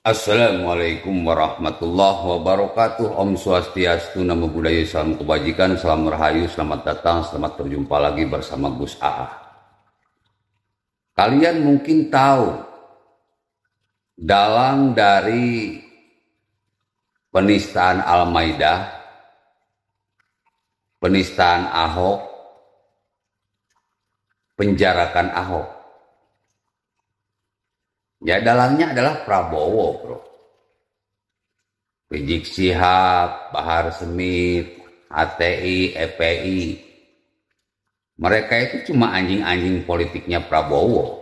Assalamualaikum warahmatullahi wabarakatuh Om Swastiastu, Namo Buddhaya, Salam Kebajikan, Salam Rahayu, Selamat datang, selamat berjumpa lagi bersama Gus AA Kalian mungkin tahu Dalang dari penistaan Al-Maidah Penistaan Ahok Penjarakan Ahok Ya dalamnya adalah Prabowo, bro. Rizik Sihab, Bahar Semit, HTI, EPI. Mereka itu cuma anjing-anjing politiknya Prabowo.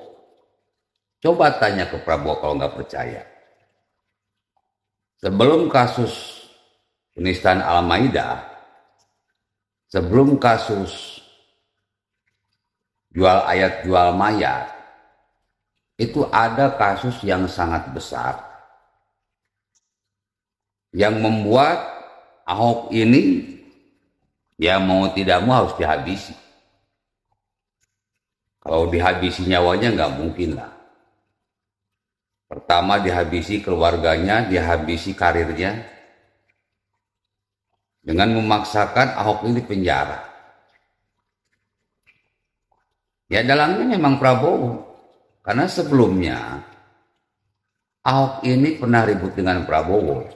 Coba tanya ke Prabowo kalau nggak percaya. Sebelum kasus penistaan Al-Maidah, sebelum kasus jual ayat jual mayat, itu ada kasus yang sangat besar yang membuat Ahok ini ya mau tidak mau harus dihabisi. Kalau dihabisi nyawanya nggak mungkin lah. Pertama dihabisi keluarganya, dihabisi karirnya. Dengan memaksakan Ahok ini penjara. Ya dalamnya memang Prabowo. Karena sebelumnya Ahok ini pernah ribut dengan Prabowo.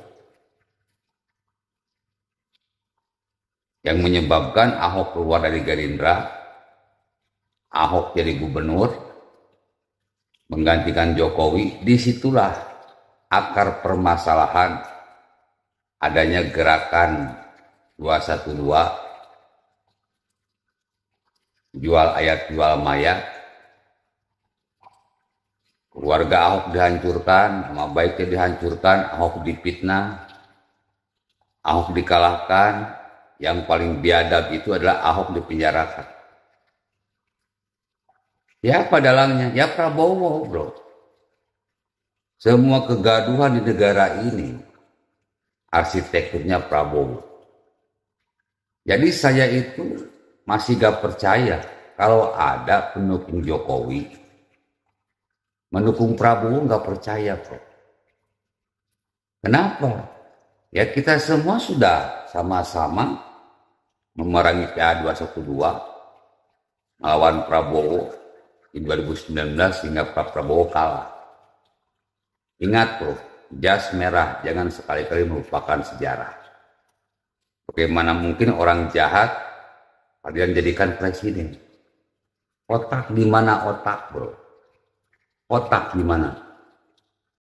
Yang menyebabkan Ahok keluar dari Gerindra, Ahok jadi gubernur, menggantikan Jokowi, disitulah akar permasalahan adanya gerakan 212 jual ayat jual mayat Keluarga Ahok dihancurkan, nama baiknya dihancurkan, Ahok dipitnah, Ahok dikalahkan, yang paling biadab itu adalah Ahok dipenjarakan. Ya apa Ya Prabowo bro. Semua kegaduhan di negara ini arsitekturnya Prabowo. Jadi saya itu masih gak percaya kalau ada pendukung Jokowi mendukung Prabowo nggak percaya kok. Kenapa? Ya kita semua sudah sama-sama memerangi PA 212 melawan Prabowo di 2019 sehingga Pak Prabowo kalah. Ingat bro, jas merah jangan sekali-kali melupakan sejarah. Bagaimana mungkin orang jahat kalian jadikan presiden? Otak di mana otak bro? otak gimana